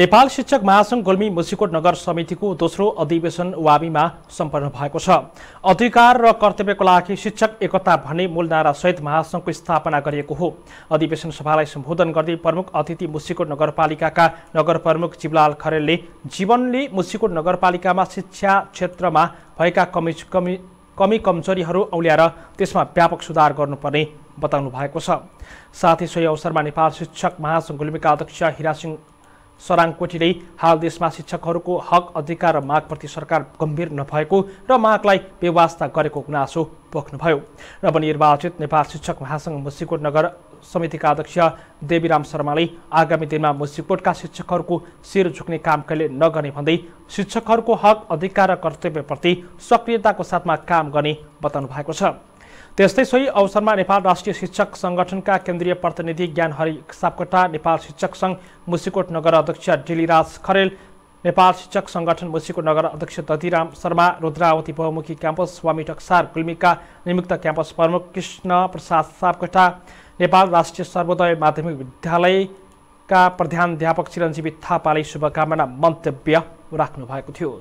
नेपाल शिक्षक महासङ्घ गोल्मी मुसिकोट नगर समितिको दोस्रो अधिवेशन वामीमा सम्पन्न भएको छ अधिकार र कर्तव्यको लागि शिक्षक एकता भन्ने मूल नारासहित महासङ्घको स्थापना गरिएको हो अधिवेशन सभालाई सम्बोधन गर्दै प्रमुख अतिथि मुसिकोट नगरपालिकाका नगर प्रमुख जीवलाल खरेलले जीवनले मुसिकोट नगरपालिकामा शिक्षा क्षेत्रमा भएका कमी कमी कमजोरीहरू औल्याएर त्यसमा व्यापक सुधार गर्नुपर्ने बताउनु भएको छ साथै सोही अवसरमा नेपाल शिक्षक महासङ्घ गुल्मीका अध्यक्ष हिरासिंह सराङकोटीले हाल देशमा शिक्षकहरूको हक अधिकार र मागप्रति सरकार गम्भीर नभएको र मागलाई व्यवस्था गरेको गुनासो पोख्नुभयो र नवनिर्वाचित नेपाल शिक्षक महासङ्घ मुसिकोट नगर समितिका अध्यक्ष देवीराम शर्माले आगामी दिनमा मुसिकोटका शिक्षकहरूको शिर झुक्ने काम कहिले नगर्ने भन्दै शिक्षकहरूको हक अधिकार र कर्तव्यप्रति सक्रियताको साथमा काम गर्ने बताउनु भएको छ त्यस्तै सोही अवसरमा नेपाल राष्ट्रिय शिक्षक सङ्गठनका केन्द्रीय प्रतिनिधि ज्ञानहरि सापकोटा नेपाल शिक्षक सङ्घ मुसिकोट नगर अध्यक्ष डिलिराज खरेल नेपाल शिक्षक सङ्गठन मुसिकोट नगर अध्यक्ष दतिराम शर्मा रुद्रावती बहुमुखी क्याम्पस स्वामी टक्सार गुल्मीका निमुक्त क्याम्पस प्रमुख कृष्ण प्रसाद सापकोटा नेपाल राष्ट्रिय सर्वोदय माध्यमिक विद्यालयका प्रधानध्यापक चिरञ्जीवी थापाले शुभकामना मन्तव्य राख्नु भएको थियो